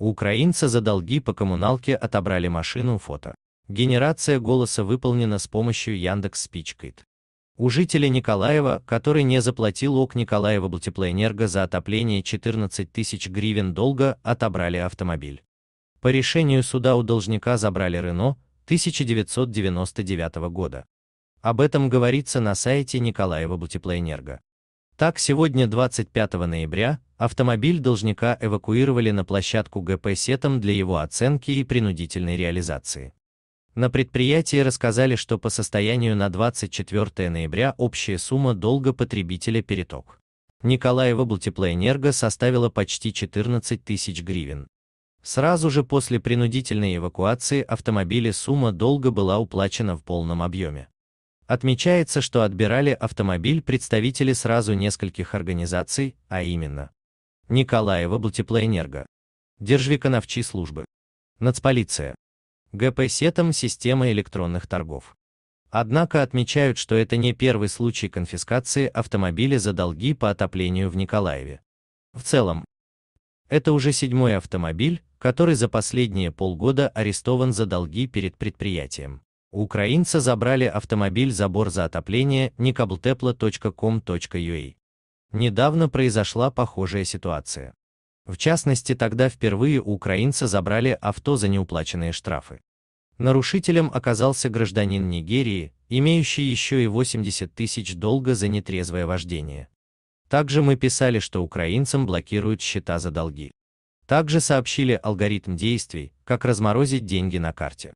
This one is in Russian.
У украинца за долги по коммуналке отобрали машину фото. Генерация голоса выполнена с помощью Яндекс Спичкит. У жителя Николаева, который не заплатил ОК Николаева Блтеплоэнерго за отопление 14 тысяч гривен долга, отобрали автомобиль. По решению суда у должника забрали Рено 1999 года. Об этом говорится на сайте Николаева Блтеплоэнерго. Так, сегодня 25 ноября автомобиль должника эвакуировали на площадку ГП «Сетом» для его оценки и принудительной реализации. На предприятии рассказали, что по состоянию на 24 ноября общая сумма долга потребителя «Переток» Николаева Блтеплоэнерго составила почти 14 тысяч гривен. Сразу же после принудительной эвакуации автомобиля сумма долга была уплачена в полном объеме. Отмечается, что отбирали автомобиль представители сразу нескольких организаций, а именно Николаева Блтеплоэнерго, Держвиконовчи службы, Нацполиция, ГП Сетом система электронных торгов. Однако отмечают, что это не первый случай конфискации автомобиля за долги по отоплению в Николаеве. В целом, это уже седьмой автомобиль, который за последние полгода арестован за долги перед предприятием. У украинца забрали автомобиль забор за отопление nicablteplo.com.ua. А. Недавно произошла похожая ситуация. В частности, тогда впервые у украинца забрали авто за неуплаченные штрафы. Нарушителем оказался гражданин Нигерии, имеющий еще и 80 тысяч долга за нетрезвое вождение. Также мы писали, что украинцам блокируют счета за долги. Также сообщили алгоритм действий, как разморозить деньги на карте.